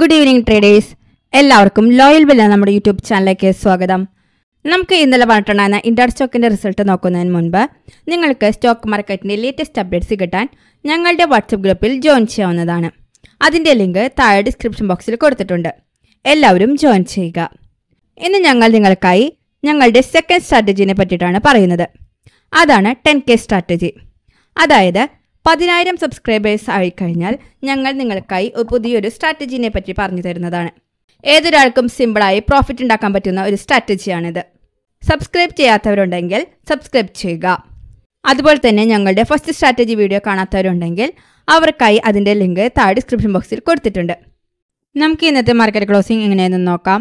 good evening traders എല്ലാവർക്കും ലോയൽ villa നമ്മുടെ YouTube ചാനലിലേക്ക് സ്വാഗതം നമുക്ക് ഇന്നലെ പറഞ്ഞിട്ടുണ്ടായിരുന്ന ഇൻഡർ സ്റ്റോക്കിൻ്റെ റിസൾട്ട് നോക്കുന്നതിന് മുൻപ് നിങ്ങൾക്ക് സ്റ്റോക്ക് മാർക്കറ്റിൻ്റെ ലേറ്റസ്റ്റ് അപ്ഡേറ്റ്സ് കിട്ടാൻ ഞങ്ങളുടെ വാട്സപ്പ് ഗ്രൂപ്പിൽ ജോയിൻ ചെയ്യാവുന്നതാണ് അതിൻ്റെ ലിങ്ക് താഴെ ഡിസ്ക്രിപ്ഷൻ ബോക്സിൽ കൊടുത്തിട്ടുണ്ട് എല്ലാവരും ജോയിൻ ചെയ്യുക ഇന്ന് ഞങ്ങൾ നിങ്ങൾക്കായി ഞങ്ങളുടെ സെക്കൻഡ് സ്ട്രാറ്റജീനെ പറ്റിയിട്ടാണ് പറയുന്നത് അതാണ് ടെൻ കെ സ്ട്രാറ്റജി അതായത് പതിനായിരം സബ്സ്ക്രൈബേഴ്സ് ആയിക്കഴിഞ്ഞാൽ ഞങ്ങൾ നിങ്ങൾക്കായി ഒരു പുതിയൊരു സ്ട്രാറ്റജിനെ പറ്റി പറഞ്ഞു തരുന്നതാണ് ഏതൊരാൾക്കും സിമ്പിളായി പ്രോഫിറ്റ് ഉണ്ടാക്കാൻ പറ്റുന്ന ഒരു സ്ട്രാറ്റജിയാണിത് സബ്സ്ക്രൈബ് ചെയ്യാത്തവരുണ്ടെങ്കിൽ സബ്സ്ക്രൈബ് ചെയ്യുക അതുപോലെ തന്നെ ഞങ്ങളുടെ ഫസ്റ്റ് സ്ട്രാറ്റജി വീഡിയോ കാണാത്തവരുണ്ടെങ്കിൽ അവർക്കായി അതിൻ്റെ ലിങ്ക് താഴെ ഡിസ്ക്രിപ്ഷൻ ബോക്സിൽ കൊടുത്തിട്ടുണ്ട് നമുക്ക് ഇന്നത്തെ മാർക്കറ്റ് ക്ലോസിംഗ് എങ്ങനെയെന്ന് നോക്കാം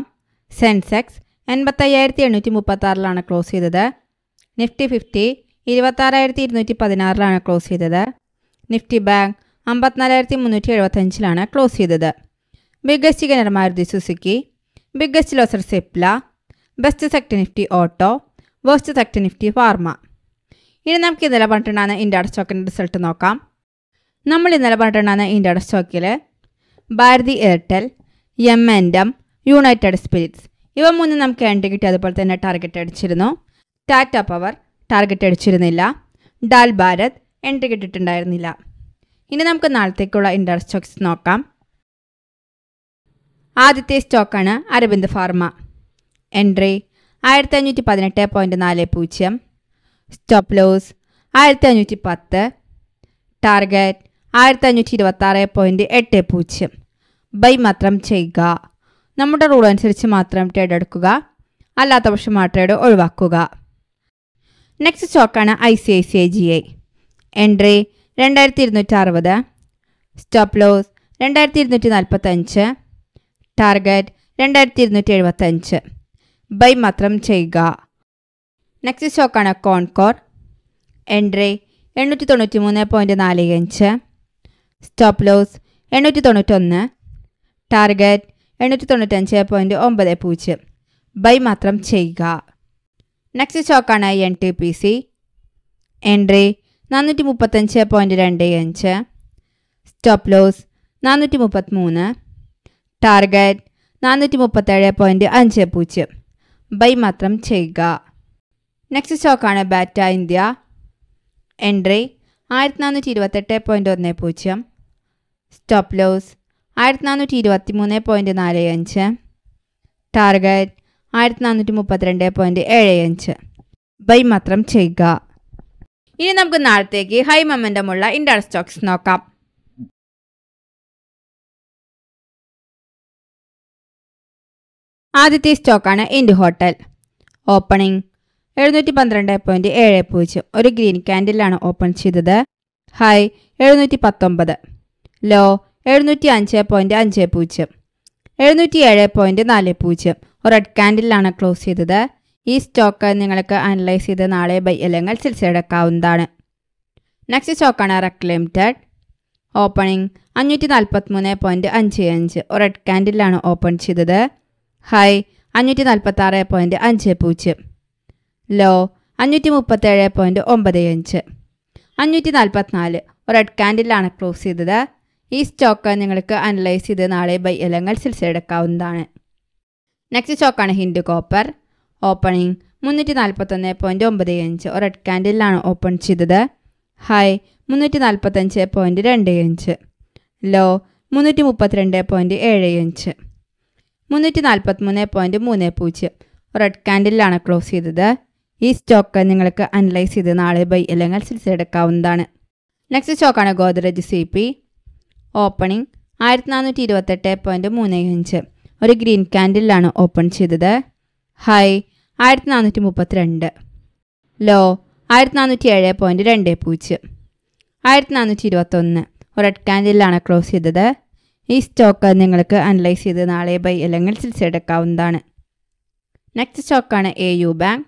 സെൻസെക്സ് എൺപത്തയ്യായിരത്തി എണ്ണൂറ്റി മുപ്പത്താറിലാണ് ക്ലോസ് ചെയ്തത് നിഫ്റ്റി ഫിഫ്റ്റി ഇരുപത്താറായിരത്തി ഇരുന്നൂറ്റി പതിനാറിലാണ് ക്ലോസ് ചെയ്തത് നിഫ്റ്റി ബാങ്ക് അമ്പത്തിനാലായിരത്തി മുന്നൂറ്റി എഴുപത്തഞ്ചിലാണ് ക്ലോസ് ചെയ്തത് biggest gainer Maruti Suzuki biggest loser Cipla best sector Nifty auto worst sector Nifty pharma ഇനി നമുക്ക് ഇന്നലെ പറഞ്ഞിട്ടുണ്ടാകുന്ന ഇൻഡാഡ് സ്റ്റോക്കിൻ്റെ റിസൾട്ട് നോക്കാം നമ്മൾ ഇന്നലെ പറഞ്ഞിട്ടുണ്ടാകുന്ന ഇൻഡാഡ് സ്റ്റോക്കിൽ ഭാരതി എയർടെൽ എം ഡം യുണൈറ്റഡ് സ്പിരിറ്റ്സ് ഇവ മൂന്നും നമുക്ക് എൻ്റെ കിട്ടി അതുപോലെ തന്നെ ടാർഗറ്റ് അടിച്ചിരുന്നു ടാറ്റ പവർ ടാർഗറ്റ് അടിച്ചിരുന്നില്ല ഡാൽ ഭാരത് എൻട്രി കിട്ടിയിട്ടുണ്ടായിരുന്നില്ല ഇനി നമുക്ക് നാളത്തേക്കുള്ള ഇൻഡർ സ്റ്റോക്സ് നോക്കാം ആദ്യത്തെ സ്റ്റോക്കാണ് അരവിന്ദ് ഫാർമ എൻട്രി ആയിരത്തി അഞ്ഞൂറ്റി പതിനെട്ട് പോയിൻറ്റ് നാല് പൂജ്യം സ്റ്റോപ്പ് ലോസ് ആയിരത്തി അഞ്ഞൂറ്റി പത്ത് ടാർഗറ്റ് ആയിരത്തി അഞ്ഞൂറ്റി ഇരുപത്തി ആറ് പോയിൻറ്റ് എട്ട് പൂജ്യം ബൈ മാത്രം ചെയ്യുക നമ്മുടെ റൂൾ അനുസരിച്ച് മാത്രം ട്രേഡ് എടുക്കുക അല്ലാത്ത പക്ഷം ആ ട്രേഡ് ഒഴിവാക്കുക നെക്സ്റ്റ് സ്റ്റോക്കാണ് I C I C I G I entry രണ്ടായിരത്തി ഇരുന്നൂറ്റി അറുപത് സ്റ്റോപ്പ് ലോസ് രണ്ടായിരത്തി ഇരുന്നൂറ്റി നാൽപ്പത്തഞ്ച് ടാർഗറ്റ് രണ്ടായിരത്തി ഇരുന്നൂറ്റി എഴുപത്തഞ്ച് ബൈ മാത്രം ചെയ്യുക നെക്സ്റ്റ് സ്റ്റോക്കാണ് കോൺകോർ എൻട്രി എണ്ണൂറ്റി തൊണ്ണൂറ്റി മൂന്ന് പോയിൻറ്റ് നാല് അഞ്ച് സ്റ്റോപ്പ് ലോസ് എണ്ണൂറ്റി തൊണ്ണൂറ്റൊന്ന് ടാർഗറ്റ് എണ്ണൂറ്റി തൊണ്ണൂറ്റഞ്ച് പോയിൻ്റ് ഒമ്പത് പൂജ്യം ബൈ മാത്രം ചെയ്യുക നെക്സ്റ്റ് സ്റ്റോക്കാണ് N T P C entry നാനൂറ്റി മുപ്പത്തഞ്ച് പോയിൻറ്റ് രണ്ട് അഞ്ച് സ്റ്റോപ്പ് ലോസ് നാനൂറ്റി മുപ്പത്തിമൂന്ന് ടാർഗറ്റ് നാനൂറ്റി മുപ്പത്തേഴ് പോയിൻറ്റ് അഞ്ച് പൂജ്യം ബൈ മാത്രം ചെയ്യുക നെക്സ്റ്റ് സ്റ്റോക്കാണ് ബാറ്റ ഇന്ത്യ എൻട്രി ആയിരത്തി നാനൂറ്റി ഇരുപത്തെട്ട് പോയിൻറ്റ് ഒന്ന് പൂജ്യം സ്റ്റോപ്പ് ലോസ് ആയിരത്തി നാനൂറ്റി ഇരുപത്തി മൂന്ന് പോയിൻറ്റ് നാല് അഞ്ച് ടാർഗറ്റ് ആയിരത്തി നാനൂറ്റി മുപ്പത്തിരണ്ട് പോയിൻറ്റ് ഏഴ് അഞ്ച് ബൈ മാത്രം ചെയ്യുക ഇനി നമുക്ക് നാളത്തേക്ക് ഹൈ മൊമെന്റമുള്ള ഇൻഡർ സ്റ്റോക്സ് നോക്കാം ആദ്യത്തെ സ്റ്റോക്കാണ് ഇൻഡ് ഹോട്ടൽ ഓപ്പണിംഗ് എഴുന്നൂറ്റി പന്ത്രണ്ട് പോയിന്റ് ഏഴ് പൂജ്യം ഒരു ഗ്രീൻ ക്യാൻഡിലാണ് ഓപ്പൺ ചെയ്തത് ഹൈ എഴുന്നൂറ്റി പത്തൊമ്പത് ലോ എഴുന്നൂറ്റി അഞ്ച് പോയിന്റ് അഞ്ച് പൂജ്യം എഴുന്നൂറ്റി ഏഴ് പോയിന്റ് നാല് പൂജ്യം റെഡ് ക്യാൻഡിലാണ് ക്ലോസ് ചെയ്തത് ഈ സ്റ്റോക്ക് നിങ്ങൾക്ക് അനലൈസ് ചെയ്ത് നാളെ ബൈ അല്ലെങ്കിൽ തിരിച്ചെടുക്കാവുന്നതാണ് നെക്സ്റ്റ് സ്റ്റോക്കാണ് റെക് ലിമിറ്റഡ് ഓപ്പണിംഗ് അഞ്ഞൂറ്റി നാൽപ്പത്തി മൂന്ന് പോയിൻറ്റ് അഞ്ച് അഞ്ച് റെഡ് കാൻഡിലാണ് ഓപ്പൺ ചെയ്തത് ഹൈ അഞ്ഞൂറ്റി നാൽപ്പത്തി ആറ് പോയിൻറ്റ് അഞ്ച് പൂജ്യം ലോ അഞ്ഞൂറ്റി മുപ്പത്തേഴ് പോയിൻറ്റ് ഒമ്പത് അഞ്ച് അഞ്ഞൂറ്റി നാൽപ്പത്തിനാല് റെഡ് കാൻഡിലാണ് ക്ലോസ് ചെയ്തത് ഈ സ്റ്റോക്ക് നിങ്ങൾക്ക് അനലൈസ് ചെയ്ത് നാളെ ബൈ അല്ലെങ്കിൽ സിൽസെടുക്കാവുന്നതാണ് നെക്സ്റ്റ് സ്റ്റോക്കാണ് ഹിൻഡ് കോപ്പർ ഓപ്പണിംഗ് മുന്നൂറ്റി നാൽപ്പത്തൊന്ന് പോയിൻറ്റ് ഒമ്പത് ഇഞ്ച് റെഡ് കാൻഡിലാണ് ഓപ്പൺ ചെയ്തത് ഹൈ മുന്നൂറ്റി നാൽപ്പത്തഞ്ച് പോയിൻറ്റ് രണ്ട് ഇഞ്ച് ലോ മുന്നൂറ്റി മുപ്പത്തിരണ്ട് പോയിൻറ്റ് ഏഴ് ഇഞ്ച് മുന്നൂറ്റി നാൽപ്പത്തിമൂന്ന് പോയിൻറ്റ് മൂന്ന് പൂജ്യം റെഡ് കാൻഡിലാണ് ക്ലോസ് ചെയ്തത് ഈ സ്റ്റോക്ക് നിങ്ങൾക്ക് അനലൈസ് ചെയ്ത് നാളെ ബൈ അല്ലെങ്കിൽ സിൽസ് എടുക്കാവുന്നതാണ് നെക്സ്റ്റ് സ്റ്റോക്കാണ് ഗോദ്രേജ് സി പി ഓപ്പണിംഗ് ആയിരത്തി നാനൂറ്റി ഇരുപത്തെട്ട് പോയിൻറ്റ് മൂന്ന് ഇഞ്ച് ഒരു ഗ്രീൻ കാൻഡിലാണ് ഓപ്പൺ ചെയ്തത് ഹൈ ആയിരത്തി നാനൂറ്റി മുപ്പത്തി രണ്ട് ലോ ആയിരത്തി നാനൂറ്റി ഏഴ് പോയിൻറ്റ് രണ്ട് പൂജ്യം ആയിരത്തി നാനൂറ്റി ഇരുപത്തൊന്ന് റെഡ് കാൻഡിലാണ് ക്ലോസ് ചെയ്തത് ഈ സ്റ്റോക്ക് നിങ്ങൾക്ക് അനലൈസ് ചെയ്ത് നാളെ ബൈ അല്ലെങ്കിൽ തിരിച്ചെടുക്കാവുന്നതാണ് നെക്സ്റ്റ് സ്റ്റോക്കാണ് എ യു ബാങ്ക്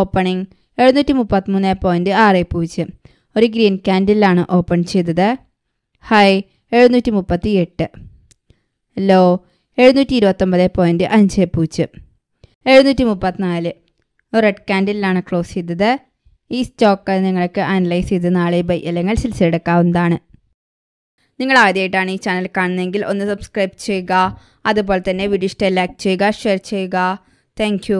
ഓപ്പണിംഗ് എഴുന്നൂറ്റി മുപ്പത്തി മൂന്ന് പോയിൻറ്റ് ആറ് പൂജ്യം ഒരു ഗ്രീൻ കാൻഡിലാണ് ഓപ്പൺ ചെയ്തത് ഹൈ എഴുന്നൂറ്റി മുപ്പത്തി എട്ട് ലോ എഴുന്നൂറ്റി ഇരുപത്തൊമ്പത് പോയിൻറ്റ് അഞ്ച് പൂജ്യം എഴുന്നൂറ്റി മുപ്പത്തിനാല് റെഡ് കാൻഡിലാണ് ക്ലോസ് ചെയ്തത് ഈ സ്റ്റോക്ക് നിങ്ങൾക്ക് അനലൈസ് ചെയ്ത് നാളെ ബൈ അല്ലെങ്കിൽ സിൽസെടുക്കാവുന്നതാണ് നിങ്ങൾ ആദ്യമായിട്ടാണ് ഈ ചാനൽ കാണുന്നതെങ്കിൽ ഒന്ന് സബ്സ്ക്രൈബ് ചെയ്യുക അതുപോലെ തന്നെ വീഡിയോ ഇഷ്ടം ലൈക്ക് ചെയ്യുക ഷെയർ ചെയ്യുക താങ്ക്